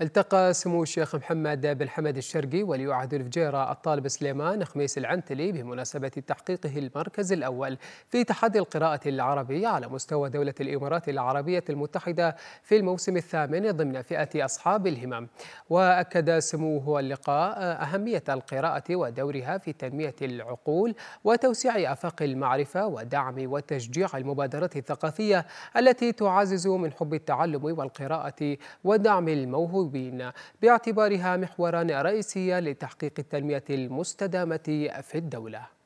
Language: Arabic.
التقى سمو الشيخ محمد بن حمد الشرقي ولي عهد الفجيرة الطالب سليمان خميس العنتلي بمناسبة تحقيقه المركز الأول في تحدي القراءة العربية على مستوى دولة الإمارات العربية المتحدة في الموسم الثامن ضمن فئة أصحاب الهمم وأكد سموه اللقاء أهمية القراءة ودورها في تنمية العقول وتوسيع آفاق المعرفة ودعم وتشجيع المبادرات الثقافية التي تعزز من حب التعلم والقراءة ودعم الموهوب المندوبين باعتبارها محورا رئيسيا لتحقيق التنمية المستدامة في الدولة